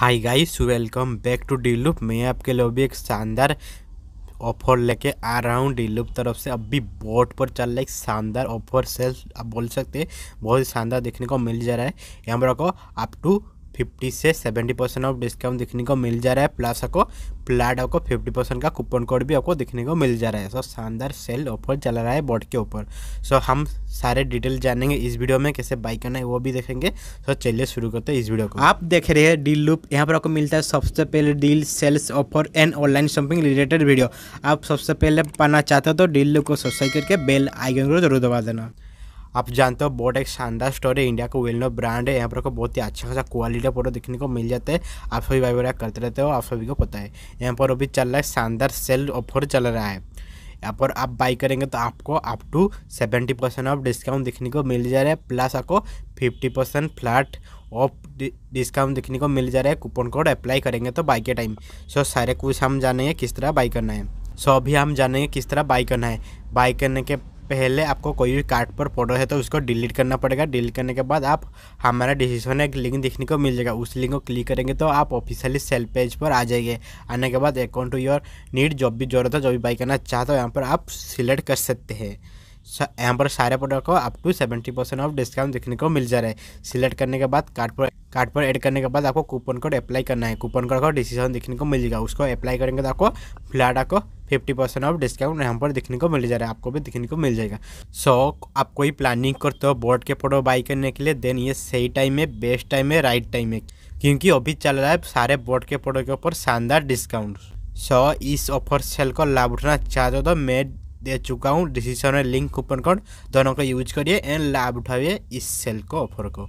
hi guys welcome back to Deal Loop मैं आपके लिए भी एक शानदार ऑफर लेके आ रहा हूँ डी लूप तरफ से अभी बोर्ड पर चल रहा है शानदार ऑफर सेल्स आप बोल सकते हैं बहुत ही शानदार देखने को मिल जा रहा है यहाँ पर रखो अप टू फिफ्टी से सेवेंटी परसेंट ऑफ डिस्काउंट देखने को मिल जा रहा है प्लस आपको फ्लैट आपको फिफ्टी परसेंट का कूपन कोड भी आपको देखने को मिल जा रहा है सो शानदार सेल ऑफर चल रहा है बोर्ड के ऊपर सो हम सारे डिटेल जानेंगे इस वीडियो में कैसे बाई करना है वो भी देखेंगे सो चलिए शुरू करते हैं इस वीडियो को आप देख रहे हैं डील लुप यहाँ पर आपको मिलता है सबसे पहले deal sales offer and online shopping related video आप सबसे पहले पाना चाहते हो तो डील लुप को सब्सक्राइब करके बेल आइकन को जरूर दबा देना आप जानते हो बोट एक शानदार स्टोर है इंडिया का वेल नो ब्रांड है यहाँ पर आपको बहुत ही अच्छा खासा क्वालिटी का फोटो देखने को मिल जाता है आप सभी भाई बड़ा करते रहते हो आप सभी को पता है यहाँ पर अभी चल रहा है शानदार सेल ऑफर चल रहा है यहाँ पर आप बाई करेंगे तो आपको up to seventy percent off discount देखने को मिल जा रहा है प्लस आपको fifty percent flat off discount देखने को मिल जा रहा है कूपन कोड अप्लाई करेंगे तो बाई के टाइम सो सारे कुछ हम जानेंगे किस तरह बाई करना है सो अभी हम जानेंगे किस तरह बाई करना है बाई करने के पहले आपको कोई भी कार्ड पर फोटो है तो उसको डिलीट करना पड़ेगा डिलीट करने के बाद आप हमारा डिसीजन एक लिंक देखने को मिल जाएगा उस लिंक को क्लिक करेंगे तो आप ऑफिशियली सेल पेज पर आ जाएंगे आने के बाद अकाउंट टू योर नीड जब भी जरूरत है जो भी बाई करना चाहते हो यहाँ पर आप सिलेक्ट कर सकते हैं यहाँ पर सारे प्रोडक्ट को up to seventy percent off discount देखने को मिल जा रहा है सिलेक्ट करने के बाद कार्ड पर कार्ड पर ऐड करने के बाद आपको कूपन कोड अप्लाई करना है कूपन कोड का डिसीजन देखने को मिल जाएगा उसको अप्लाई करेंगे तो आपको फ्लैट आपको फिफ्टी परसेंट ऑफ डिस्काउंट यहाँ पर देखने को मिल जा रहा है आपको भी देखने को मिल जाएगा सो so, आप कोई प्लानिंग करते हो बोर्ड के फोटो बाई करने के लिए देन ये सही टाइम है बेस्ट टाइम है राइट टाइम है क्योंकि अभी चल रहा है सारे बोर्ड के फोटो के ऊपर शानदार डिस्काउंट सो so, इस ऑफर सेल का लाभ उठाना चाहते हो तो मैं दे चुका हूँ डिसीजन लिंक कूपन कोड दोनों को यूज करिए एंड लाभ उठाइए इस सेल को ऑफर को